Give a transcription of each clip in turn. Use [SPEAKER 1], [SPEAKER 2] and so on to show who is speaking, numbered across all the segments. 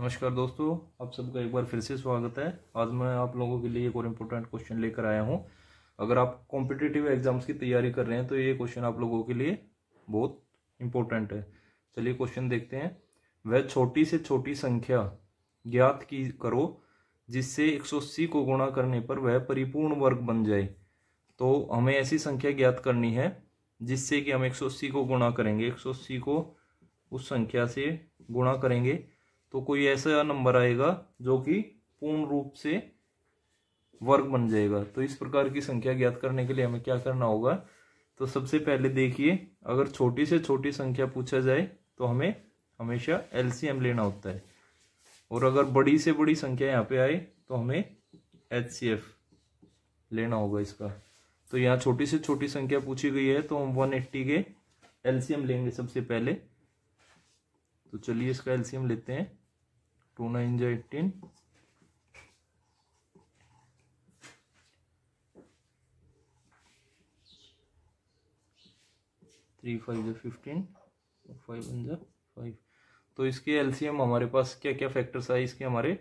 [SPEAKER 1] नमस्कार दोस्तों आप सबका एक बार फिर से स्वागत है आज मैं आप लोगों के लिए एक और इम्पोर्टेंट क्वेश्चन लेकर आया हूँ अगर आप कॉम्पिटिटिव एग्जाम्स की तैयारी कर रहे हैं तो ये क्वेश्चन आप लोगों के लिए बहुत इम्पोर्टेंट है चलिए क्वेश्चन देखते हैं वह छोटी से छोटी संख्या ज्ञात की करो जिससे एक को गुणा करने पर वह परिपूर्ण वर्ग बन जाए तो हमें ऐसी संख्या ज्ञात करनी है जिससे कि हम एक को गुणा करेंगे एक को उस संख्या से गुणा करेंगे तो कोई ऐसा नंबर आएगा जो कि पूर्ण रूप से वर्ग बन जाएगा तो इस प्रकार की संख्या ज्ञात करने के लिए हमें क्या करना होगा तो सबसे पहले देखिए अगर छोटी से छोटी संख्या पूछा जाए तो हमें हमेशा एलसीएम लेना होता है और अगर बड़ी से बड़ी संख्या यहाँ पे आए तो हमें एचसीएफ लेना होगा इसका तो यहाँ छोटी से छोटी संख्या पूछी गई है तो हम 180 के एलसीएम लेंगे सबसे पहले तो चलिए इसका एल्सियम लेते हैं टू नाइन जो एट्टीन थ्री फाइव जो फिफ्टीन फाइव वन जो फाइव तो इसके एल्सियम हमारे पास क्या क्या फैक्टर्स आए इसके हमारे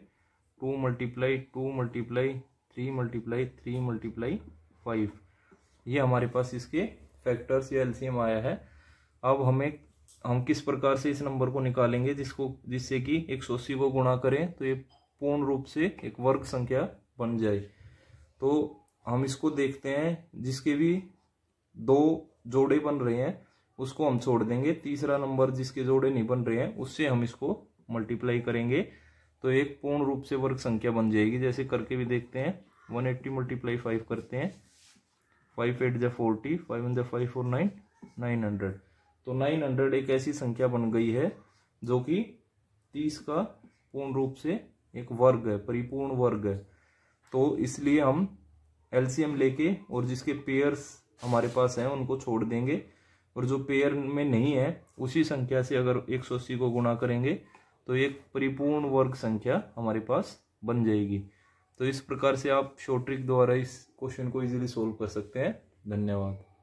[SPEAKER 1] two multiply two multiply three multiply three multiply five ये हमारे पास इसके फैक्टर्स या एल्सियम आया है अब हमें हम किस प्रकार से इस नंबर को निकालेंगे जिसको जिससे कि एक सौ अस्सी को गुणा करें तो ये पूर्ण रूप से एक वर्ग संख्या बन जाए तो हम इसको देखते हैं जिसके भी दो जोड़े बन रहे हैं उसको हम छोड़ देंगे तीसरा नंबर जिसके जोड़े नहीं बन रहे हैं उससे हम इसको मल्टीप्लाई करेंगे तो एक पूर्ण रूप से वर्ग संख्या बन जाएगी जैसे करके भी देखते हैं वन एट्टी मल्टीप्लाई फाइव करते हैं फाइव एट जै फोर्टी फाइव वन जै five four nine nine hundred तो नाइन हंड्रेड एक ऐसी संख्या बन गई है जो कि तीस का पूर्ण रूप से एक वर्ग है परिपूर्ण वर्ग है तो इसलिए हम एलसीएम लेके और जिसके पेयर्स हमारे पास हैं उनको छोड़ देंगे और जो पेयर में नहीं है उसी संख्या से अगर एक सौ अस्सी को गुणा करेंगे तो एक परिपूर्ण वर्ग संख्या हमारे पास बन जाएगी तो इस प्रकार से आप शॉर्ट ट्रिक द्वारा इस क्वेश्चन को इजीली सॉल्व कर सकते हैं धन्यवाद